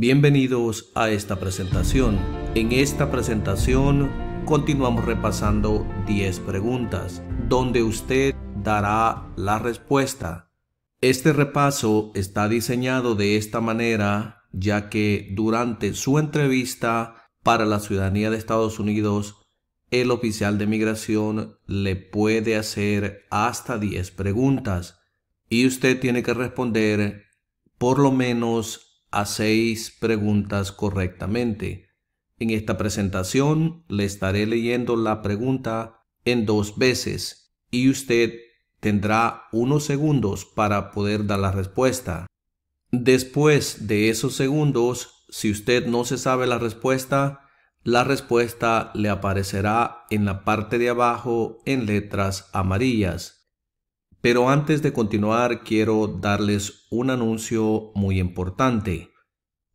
Bienvenidos a esta presentación. En esta presentación continuamos repasando 10 preguntas, donde usted dará la respuesta. Este repaso está diseñado de esta manera, ya que durante su entrevista para la ciudadanía de Estados Unidos, el oficial de migración le puede hacer hasta 10 preguntas y usted tiene que responder por lo menos a seis preguntas correctamente. En esta presentación le estaré leyendo la pregunta en dos veces y usted tendrá unos segundos para poder dar la respuesta. Después de esos segundos, si usted no se sabe la respuesta, la respuesta le aparecerá en la parte de abajo en letras amarillas. Pero antes de continuar quiero darles un anuncio muy importante.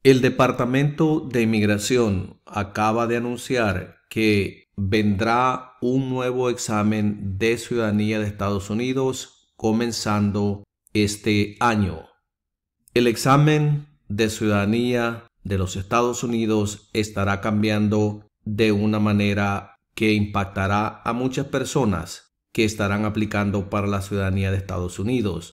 El Departamento de Inmigración acaba de anunciar que vendrá un nuevo examen de ciudadanía de Estados Unidos comenzando este año. El examen de ciudadanía de los Estados Unidos estará cambiando de una manera que impactará a muchas personas que estarán aplicando para la ciudadanía de Estados Unidos.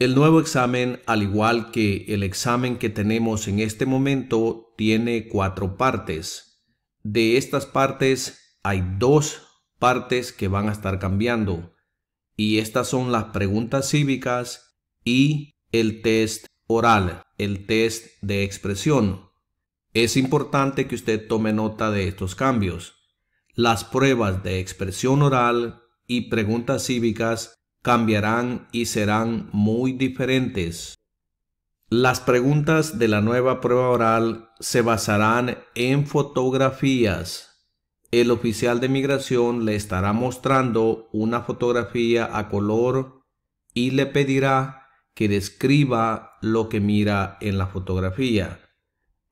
El nuevo examen, al igual que el examen que tenemos en este momento, tiene cuatro partes. De estas partes hay dos partes que van a estar cambiando. Y estas son las preguntas cívicas y el test oral, el test de expresión. Es importante que usted tome nota de estos cambios. Las pruebas de expresión oral y preguntas cívicas cambiarán y serán muy diferentes. Las preguntas de la nueva prueba oral se basarán en fotografías. El oficial de migración le estará mostrando una fotografía a color y le pedirá que describa lo que mira en la fotografía.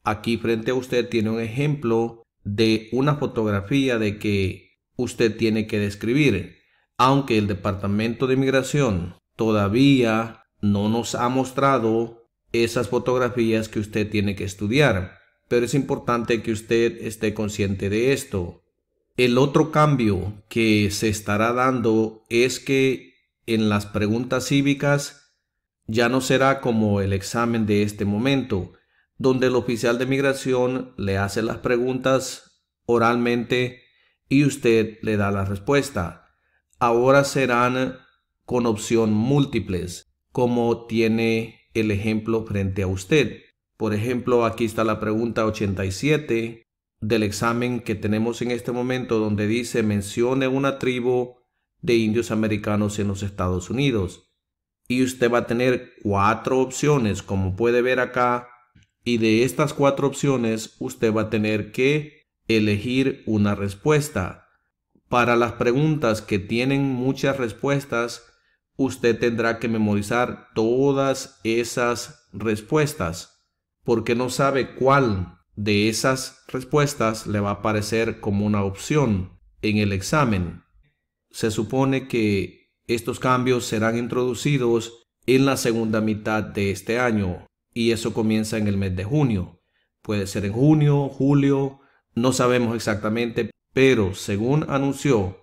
Aquí frente a usted tiene un ejemplo de una fotografía de que usted tiene que describir aunque el Departamento de inmigración todavía no nos ha mostrado esas fotografías que usted tiene que estudiar, pero es importante que usted esté consciente de esto. El otro cambio que se estará dando es que en las preguntas cívicas ya no será como el examen de este momento, donde el oficial de migración le hace las preguntas oralmente y usted le da la respuesta ahora serán con opción múltiples, como tiene el ejemplo frente a usted. Por ejemplo, aquí está la pregunta 87 del examen que tenemos en este momento donde dice mencione una tribu de indios americanos en los Estados Unidos. Y usted va a tener cuatro opciones, como puede ver acá. Y de estas cuatro opciones, usted va a tener que elegir una respuesta. Para las preguntas que tienen muchas respuestas, usted tendrá que memorizar todas esas respuestas, porque no sabe cuál de esas respuestas le va a aparecer como una opción en el examen. Se supone que estos cambios serán introducidos en la segunda mitad de este año y eso comienza en el mes de junio. Puede ser en junio, julio, no sabemos exactamente, pero según anunció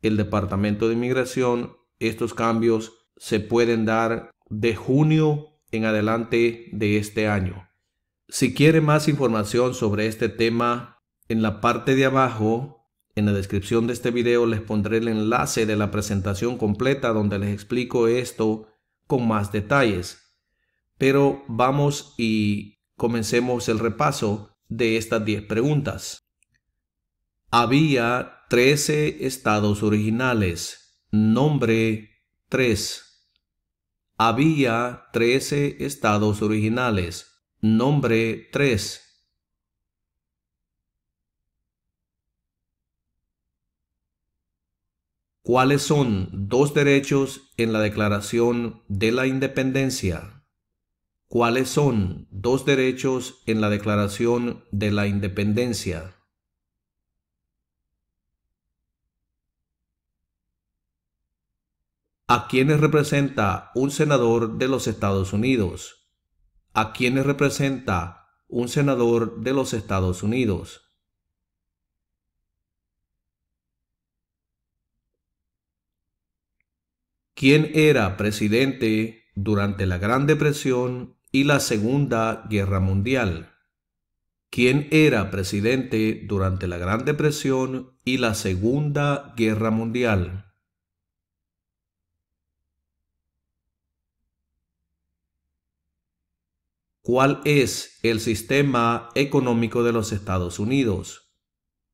el Departamento de Inmigración, estos cambios se pueden dar de junio en adelante de este año. Si quiere más información sobre este tema, en la parte de abajo, en la descripción de este video les pondré el enlace de la presentación completa donde les explico esto con más detalles. Pero vamos y comencemos el repaso de estas 10 preguntas. Había trece estados originales, nombre tres. Había trece estados originales, nombre tres. ¿Cuáles son dos derechos en la Declaración de la Independencia? ¿Cuáles son dos derechos en la Declaración de la Independencia? a quienes representa un senador de los Estados Unidos, a quienes representa un senador de los Estados Unidos. ¿Quién era presidente durante la Gran Depresión y la Segunda Guerra Mundial? ¿Quién era presidente durante la Gran Depresión y la Segunda Guerra Mundial? ¿Cuál es el sistema económico de los Estados Unidos?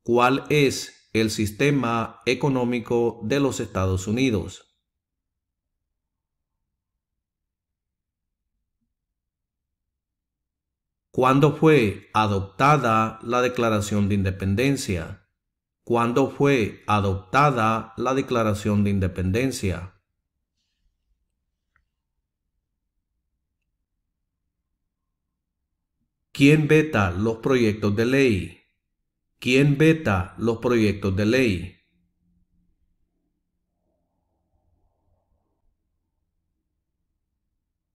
¿Cuál es el sistema económico de los Estados Unidos? ¿Cuándo fue adoptada la Declaración de Independencia? ¿Cuándo fue adoptada la Declaración de Independencia? ¿Quién veta los proyectos de ley? ¿Quién veta los proyectos de ley?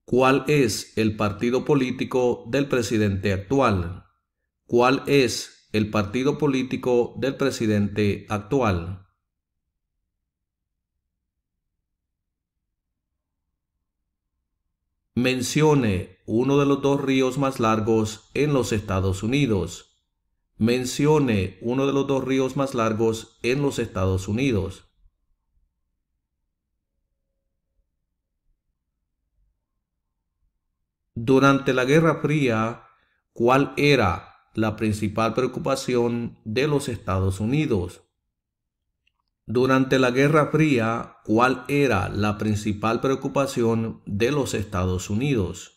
¿Cuál es el partido político del presidente actual? ¿Cuál es el partido político del presidente actual? Mencione uno de los dos ríos más largos en los Estados Unidos. Mencione uno de los dos ríos más largos en los Estados Unidos. Durante la Guerra Fría, ¿cuál era la principal preocupación de los Estados Unidos? Durante la Guerra Fría, ¿cuál era la principal preocupación de los Estados Unidos?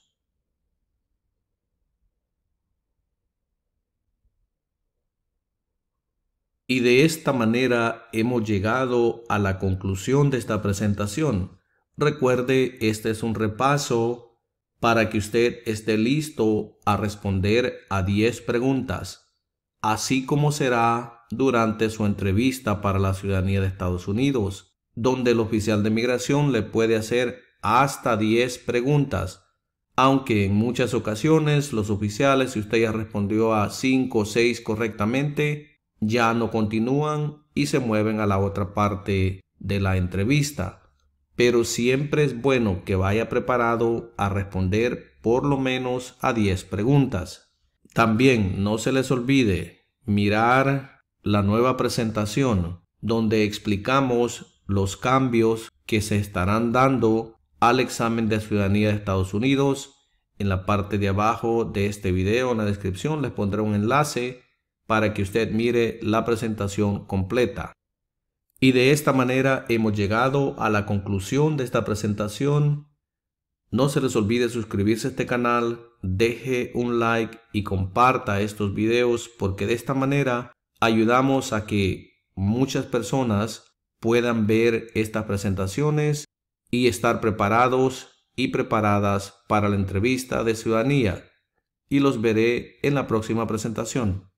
Y de esta manera hemos llegado a la conclusión de esta presentación. Recuerde, este es un repaso para que usted esté listo a responder a 10 preguntas, así como será durante su entrevista para la ciudadanía de Estados Unidos, donde el oficial de migración le puede hacer hasta 10 preguntas, aunque en muchas ocasiones los oficiales, si usted ya respondió a 5 o 6 correctamente, ya no continúan y se mueven a la otra parte de la entrevista. Pero siempre es bueno que vaya preparado a responder por lo menos a 10 preguntas. También no se les olvide mirar la nueva presentación donde explicamos los cambios que se estarán dando al examen de ciudadanía de Estados Unidos. En la parte de abajo de este video, en la descripción, les pondré un enlace para que usted mire la presentación completa. Y de esta manera hemos llegado a la conclusión de esta presentación. No se les olvide suscribirse a este canal, deje un like y comparta estos videos porque de esta manera ayudamos a que muchas personas puedan ver estas presentaciones y estar preparados y preparadas para la entrevista de ciudadanía. Y los veré en la próxima presentación.